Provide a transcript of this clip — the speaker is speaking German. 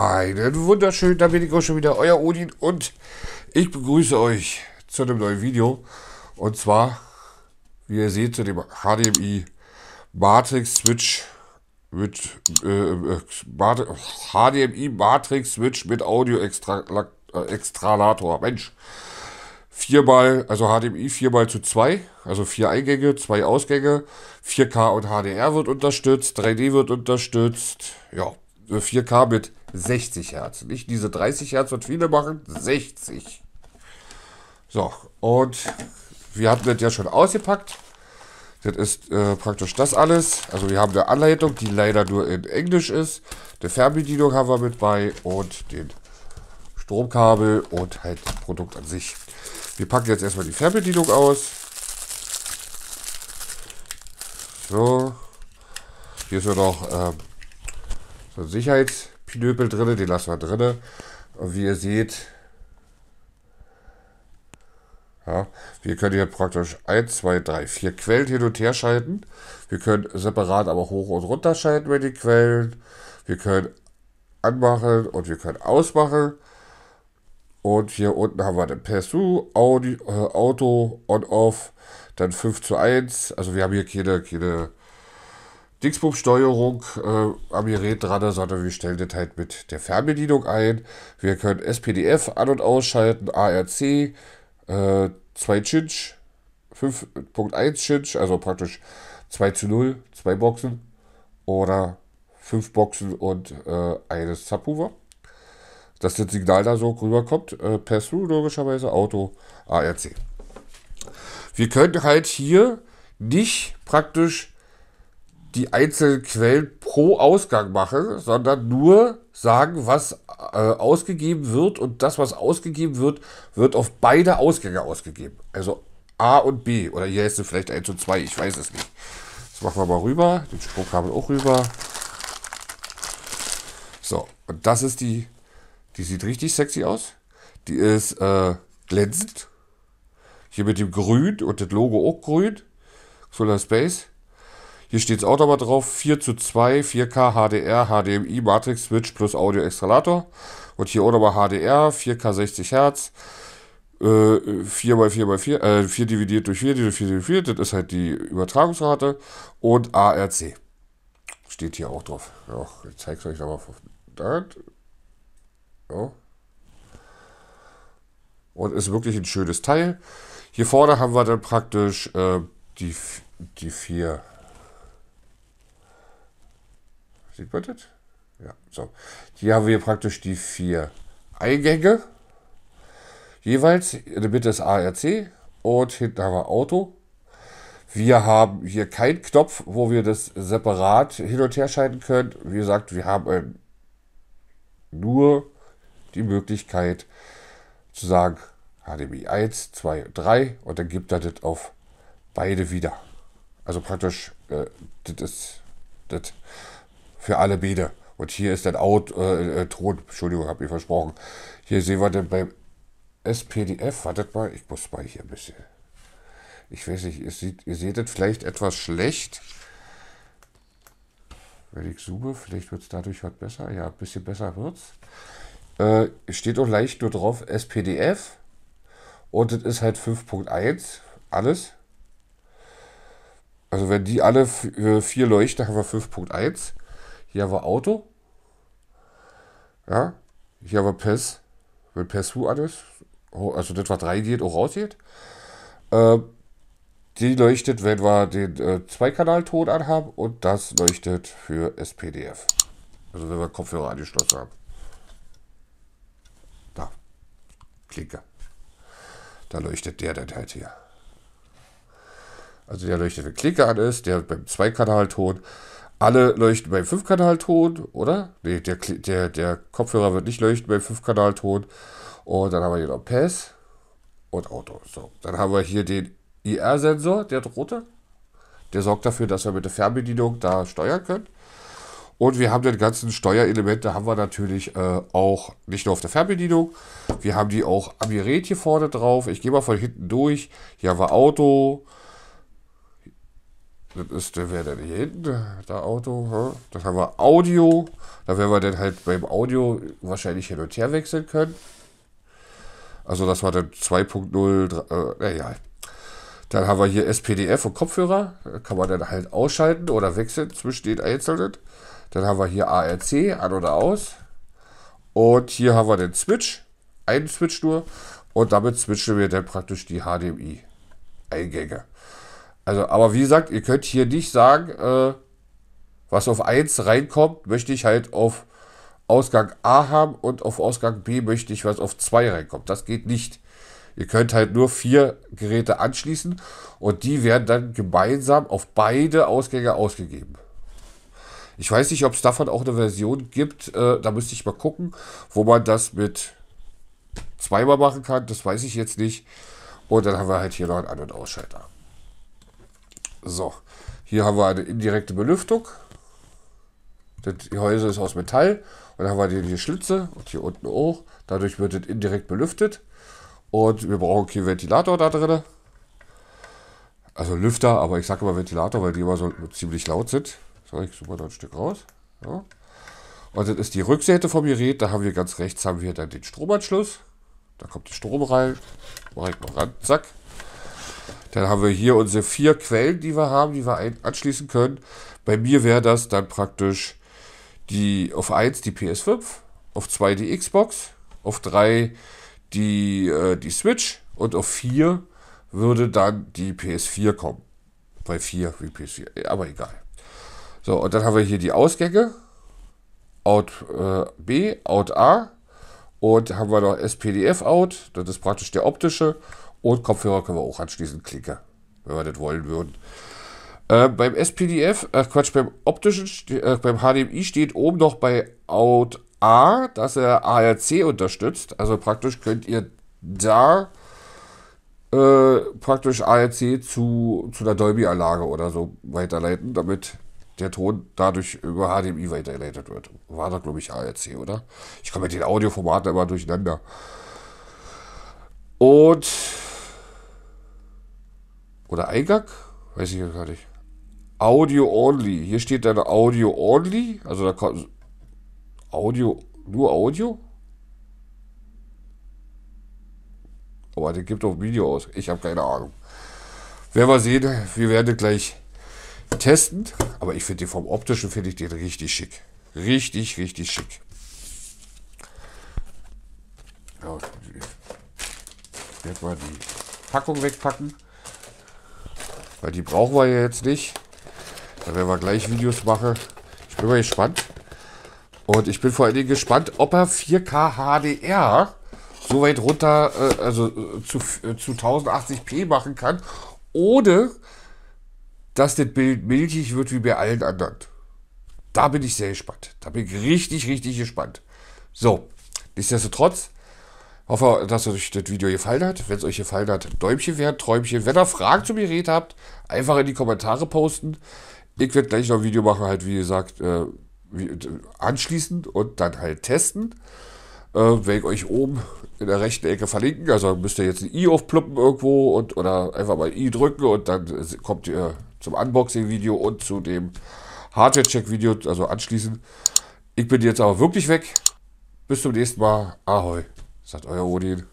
Einen wunderschönen, da bin ich auch schon wieder, euer Odin und ich begrüße euch zu einem neuen Video. Und zwar, wie ihr seht, zu dem HDMI Matrix Switch mit äh, äh Mat HDMI Matrix Switch mit Audio äh, Extralator. Mensch, viermal, also HDMI viermal zu zwei, also vier Eingänge, zwei Ausgänge, 4K und HDR wird unterstützt, 3D wird unterstützt, ja. 4K äh, mit 60 Hertz. Nicht diese 30 Hertz, was viele machen, 60. So, und wir hatten das ja schon ausgepackt. Das ist äh, praktisch das alles. Also wir haben eine Anleitung, die leider nur in Englisch ist. Eine Fernbedienung haben wir mit bei und den Stromkabel und halt das Produkt an sich. Wir packen jetzt erstmal die Fernbedienung aus. So. Hier ist ja noch ähm, so, Sicherheitspinöpel drinne, den lassen wir drin. Und wie ihr seht, ja, wir können hier praktisch 1, 2, 3, 4 Quellen hin und her schalten. Wir können separat aber hoch und runter schalten mit den Quellen. Wir können anmachen und wir können ausmachen. Und hier unten haben wir den PSU, Audi, äh, Auto, On-Off, dann 5 zu 1. Also wir haben hier keine, keine Dingsbub Steuerung äh, am Gerät dran, sondern wir stellen das halt mit der Fernbedienung ein. Wir können SPDF an- und ausschalten, ARC, äh, 2 Chinch, 5.1 Chinch, also praktisch 2 zu 0, 2 Boxen oder 5 Boxen und äh, eines Subwoofer. Dass das Signal da so rüberkommt, äh, Pass-Through logischerweise, Auto, ARC. Wir können halt hier nicht praktisch die einzelnen Quellen pro Ausgang machen, sondern nur sagen, was äh, ausgegeben wird und das, was ausgegeben wird, wird auf beide Ausgänge ausgegeben. Also A und B. Oder hier ist es vielleicht 1 und 2, ich weiß es nicht. Das machen wir mal rüber, den Stromkabel auch rüber. So, und das ist die, die sieht richtig sexy aus. Die ist äh, glänzend. Hier mit dem Grün und das Logo auch grün. Solar Space. Hier steht es auch aber drauf, 4 zu 2, 4K HDR, HDMI, Matrix Switch plus Audio Exhalator. Und hier auch nochmal HDR, 4K 60 Hertz, äh, 4x4x4, äh, 4 dividiert durch 4, durch 4 dividiert 4, das ist halt die Übertragungsrate. Und ARC. Steht hier auch drauf. Ja, ich es euch nochmal. Da. Ja. Und ist wirklich ein schönes Teil. Hier vorne haben wir dann praktisch äh, die, die vier Sieht man das? Ja, so. Hier haben wir praktisch die vier Eingänge. Jeweils in der Mitte ist ARC und hinten haben wir Auto. Wir haben hier keinen Knopf, wo wir das separat hin und her schalten können. Wie gesagt, wir haben äh, nur die Möglichkeit zu sagen HDMI 1, 2, 3 und dann gibt er das auf beide wieder. Also praktisch, äh, das ist das für alle Bäder. Und hier ist das Out, äh, äh Thron, Entschuldigung, habe ich versprochen. Hier sehen wir dann beim SPDF, wartet mal, ich muss mal hier ein bisschen. Ich weiß nicht, ihr seht, ihr seht das vielleicht etwas schlecht. Wenn ich zoome, vielleicht wird es dadurch was besser. Ja, ein bisschen besser wird äh, es. Äh, steht auch leicht nur drauf SPDF. Und das ist halt 5.1. Alles. Also wenn die alle äh, vier leuchten, haben wir 5.1. Hier haben wir Auto. Ja, hier haben wir PES. Wenn PES wo alles, oh, also das, was reingeht, auch rausgeht. Äh, die leuchtet, wenn wir den äh, Zweikanalton anhaben und das leuchtet für SPDF. Also wenn wir Kopfhörer angeschlossen haben. Da. Klinke. Da leuchtet der dann halt hier. Also der leuchtet, wenn Klinke an ist, der beim Zweikanalton alle leuchten beim 5-Kanal-Ton, oder? Ne, der, der, der Kopfhörer wird nicht leuchten beim 5-Kanal-Ton. Und dann haben wir hier noch PES und Auto. So, dann haben wir hier den IR-Sensor, der rote. Der sorgt dafür, dass wir mit der Fernbedienung da steuern können. Und wir haben den ganzen Steuerelemente, haben wir natürlich äh, auch nicht nur auf der Fernbedienung. Wir haben die auch am Gerät hier vorne drauf. Ich gehe mal von hinten durch. Hier haben wir Auto, das ist, der wäre dann hier hinten, der Auto. Das haben wir Audio. Da werden wir dann halt beim Audio wahrscheinlich hin und her wechseln können. Also das war dann 2.0, äh, naja. Dann haben wir hier SPDF und Kopfhörer. Kann man dann halt ausschalten oder wechseln zwischen den einzelnen. Dann haben wir hier ARC, an oder aus. Und hier haben wir den Switch. Einen Switch nur. Und damit switchen wir dann praktisch die HDMI-Eingänge. Also, aber wie gesagt, ihr könnt hier nicht sagen, äh, was auf 1 reinkommt, möchte ich halt auf Ausgang A haben und auf Ausgang B möchte ich, was auf 2 reinkommt. Das geht nicht. Ihr könnt halt nur vier Geräte anschließen und die werden dann gemeinsam auf beide Ausgänge ausgegeben. Ich weiß nicht, ob es davon auch eine Version gibt. Äh, da müsste ich mal gucken, wo man das mit zweimal machen kann. Das weiß ich jetzt nicht. Und dann haben wir halt hier noch einen An- und Ausschalter. So, hier haben wir eine indirekte Belüftung. Das Gehäuse ist aus Metall und dann haben wir hier die Schlitze und hier unten auch. Dadurch wird es indirekt belüftet und wir brauchen hier Ventilator da drin. Also Lüfter, aber ich sage immer Ventilator, weil die immer so ziemlich laut sind. So, ich suche mal da ein Stück raus. Ja. Und das ist die Rückseite vom Gerät. Da haben wir ganz rechts haben wir dann den Stromanschluss. Da kommt der Strom rein. Mache ich mal ran. Zack. Dann haben wir hier unsere vier Quellen, die wir haben, die wir anschließen können. Bei mir wäre das dann praktisch die auf 1 die PS5, auf 2 die Xbox, auf 3 die, äh, die Switch und auf 4 würde dann die PS4 kommen. Bei 4 wie PS4, äh, aber egal. So, und dann haben wir hier die Ausgänge. Out äh, B, Out A. Und haben wir noch SPDF Out, das ist praktisch der optische. Und Kopfhörer können wir auch anschließend klicken, wenn wir das wollen würden. Äh, beim SPDF, äh, Quatsch, beim optischen, äh, beim HDMI steht oben noch bei Out A, dass er ARC unterstützt. Also praktisch könnt ihr da äh, praktisch ARC zu, zu einer Dolby-Anlage oder so weiterleiten, damit der Ton dadurch über HDMI weitergeleitet wird. War doch, glaube ich, ARC, oder? Ich komme mit den Audioformaten immer durcheinander. Und oder Eingang? Weiß ich ja gar nicht. Audio only. Hier steht dann Audio only. Also da kommt. Audio. Nur Audio? Oh, Aber der gibt auch Video aus. Ich habe keine Ahnung. Werden wir sehen. Wir werden gleich testen. Aber ich finde den vom optischen finde ich den richtig schick. Richtig, richtig schick. Ja, ich werde mal die Packung wegpacken. Weil die brauchen wir ja jetzt nicht. Da werden wir gleich Videos machen. Ich bin mal gespannt. Und ich bin vor allen Dingen gespannt, ob er 4K HDR so weit runter, äh, also äh, zu, äh, zu 1080p machen kann, ohne dass das Bild milchig wird wie bei allen anderen. Da bin ich sehr gespannt. Da bin ich richtig, richtig gespannt. So, nichtsdestotrotz, Hoffe, dass euch das Video gefallen hat. Wenn es euch gefallen hat, Däumchen wert, Träumchen. Wenn ihr Fragen zu mir redet habt, einfach in die Kommentare posten. Ich werde gleich noch ein Video machen, halt wie gesagt, äh, wie, anschließend und dann halt testen. Äh, werde ich euch oben in der rechten Ecke verlinken. Also müsst ihr jetzt ein i aufpluppen irgendwo und oder einfach mal i drücken und dann kommt ihr zum Unboxing-Video und zu dem Hardware-Check-Video, also anschließen. Ich bin jetzt aber wirklich weg. Bis zum nächsten Mal. Ahoi. Sagt euer Odin.